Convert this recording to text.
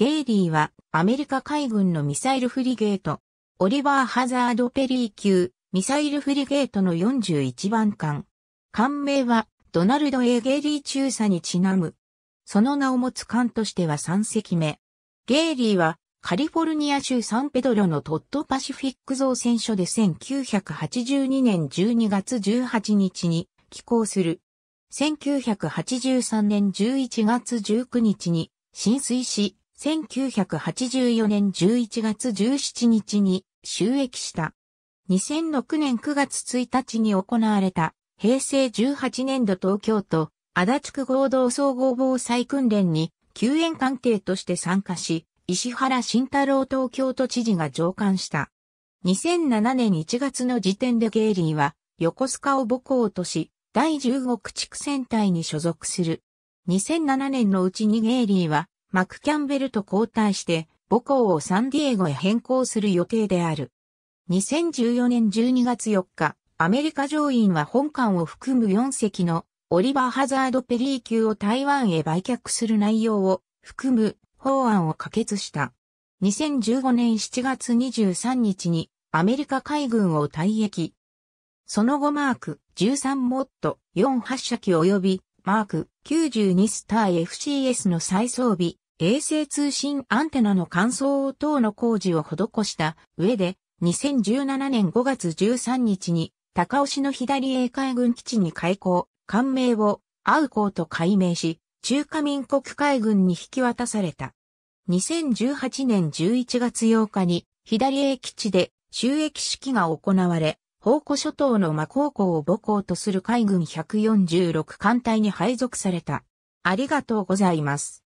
ゲイリーはアメリカ海軍のミサイルフリゲート、オリバー・ハザード・ペリー級ミサイルフリゲートの41番艦。艦名はドナルド・エーゲイリー中佐にちなむ。その名を持つ艦としては3隻目。ゲイリーはカリフォルニア州サンペドロのトッドパシフィック造船所で1982年12月18日に寄港する。1983年11月19日に浸水し、1984年11月17日に収益した。2006年9月1日に行われた平成18年度東京都足立区合同総合防災訓練に救援官邸として参加し、石原慎太郎東京都知事が上官した。2007年1月の時点でゲイリーは横須賀を母校とし、第15駆逐戦隊に所属する。2007年のうちにゲイリーはマクキャンベルと交代して母校をサンディエゴへ変更する予定である。2014年12月4日、アメリカ上院は本館を含む4隻のオリバー・ハザード・ペリー級を台湾へ売却する内容を含む法案を可決した。2015年7月23日にアメリカ海軍を退役。その後マーク13モット4発射機及びマーク92スター FCS の再装備、衛星通信アンテナの乾燥等の工事を施した上で、2017年5月13日に、高尾市の左英海軍基地に開港、艦名を、アウコーと改名し、中華民国海軍に引き渡された。2018年11月8日に、左英基地で収益式が行われ、宝古諸島の魔高校を母校とする海軍146艦隊に配属された。ありがとうございます。